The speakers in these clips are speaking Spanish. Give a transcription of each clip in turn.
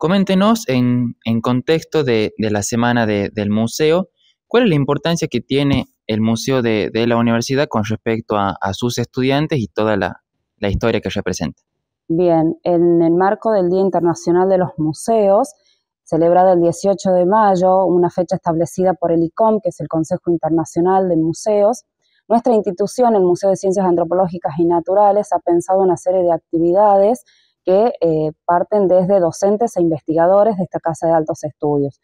Coméntenos en, contexto de, la semana del museo, cuál es la importancia que tiene el museo de, la universidad con respecto a, sus estudiantes y toda la, historia que representa. Bien, en el marco del Día Internacional de los Museos, celebrada el 18 de mayo, una fecha establecida por el ICOM, que es el Consejo Internacional de Museos, nuestra institución, el Museo de Ciencias Antropológicas y Naturales, ha pensado una serie de actividades que eh, parten desde docentes e investigadores de esta Casa de Altos Estudios.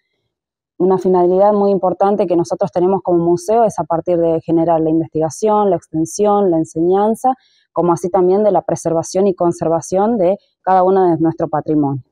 Una finalidad muy importante que nosotros tenemos como museo es a partir de generar la investigación, la extensión, la enseñanza, como así también de la preservación y conservación de cada uno de nuestro patrimonio.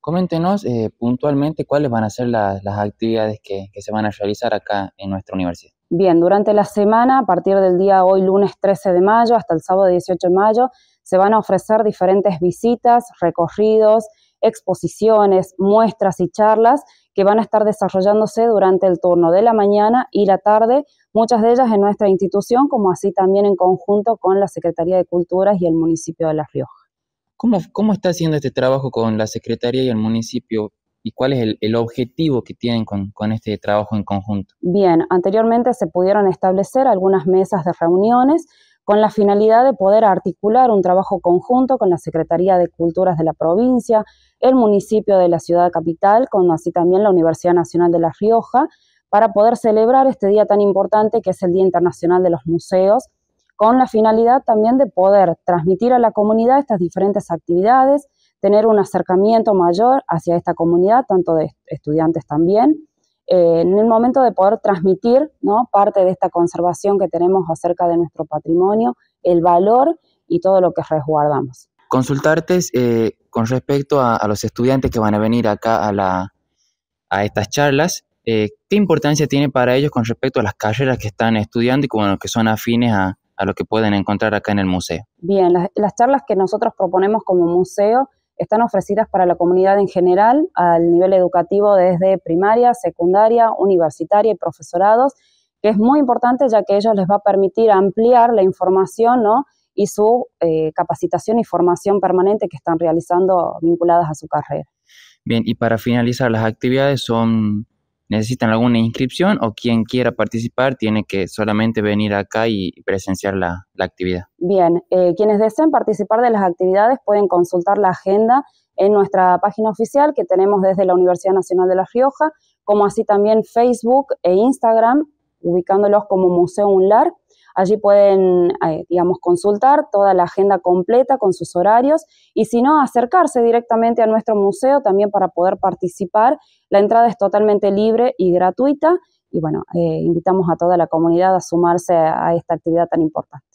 Coméntenos eh, puntualmente cuáles van a ser las, actividades que se van a realizar acá en nuestra universidad. Bien, durante la semana, a partir del día hoy, lunes 13 de mayo, hasta el sábado 18 de mayo, se van a ofrecer diferentes visitas, recorridos, exposiciones, muestras y charlas que van a estar desarrollándose durante el turno de la mañana y la tarde, muchas de ellas en nuestra institución, como así también en conjunto con la Secretaría de Culturas y el municipio de La Rioja. ¿Cómo, está haciendo este trabajo con la Secretaría y el municipio? ¿Y cuál es el, objetivo que tienen con, con este trabajo en conjunto? Bien, anteriormente se pudieron establecer algunas mesas de reuniones con la finalidad de poder articular un trabajo conjunto con la Secretaría de Culturas de la provincia, el municipio de la ciudad capital, con así también la Universidad Nacional de La Rioja, para poder celebrar este día tan importante que es el Día Internacional de los Museos, con la finalidad también de poder transmitir a la comunidad estas diferentes actividades, tener un acercamiento mayor hacia esta comunidad, tanto de estudiantes también, eh, en el momento de poder transmitir parte de esta conservación que tenemos acerca de nuestro patrimonio, el valor y todo lo que resguardamos. Consultarte eh, con respecto a, los estudiantes que van a venir acá a, estas charlas, eh, ¿qué importancia tiene para ellos con respecto a las carreras que están estudiando y lo que son afines a, lo que pueden encontrar acá en el museo? Bien, las charlas que nosotros proponemos como museo están ofrecidas para la comunidad en general, al nivel educativo desde primaria, secundaria, universitaria y profesorados, que es muy importante ya que ellos les va a permitir ampliar la información y su eh, capacitación y formación permanente que están realizando vinculadas a su carrera. Bien, y para finalizar, las actividades son necesitan alguna inscripción o quien quiera participar tiene que solamente venir acá y presenciar la, actividad. Bien, eh, quienes deseen participar de las actividades pueden consultar la agenda en nuestra página oficial que tenemos desde la Universidad Nacional de La Rioja, como así también Facebook e Instagram, ubicándolos como Museo UNLAR. Allí pueden, eh, digamos, consultar toda la agenda completa con sus horarios y si no, acercarse directamente a nuestro museo también para poder participar. La entrada es totalmente libre y gratuita y bueno, eh, invitamos a toda la comunidad a sumarse a esta actividad tan importante.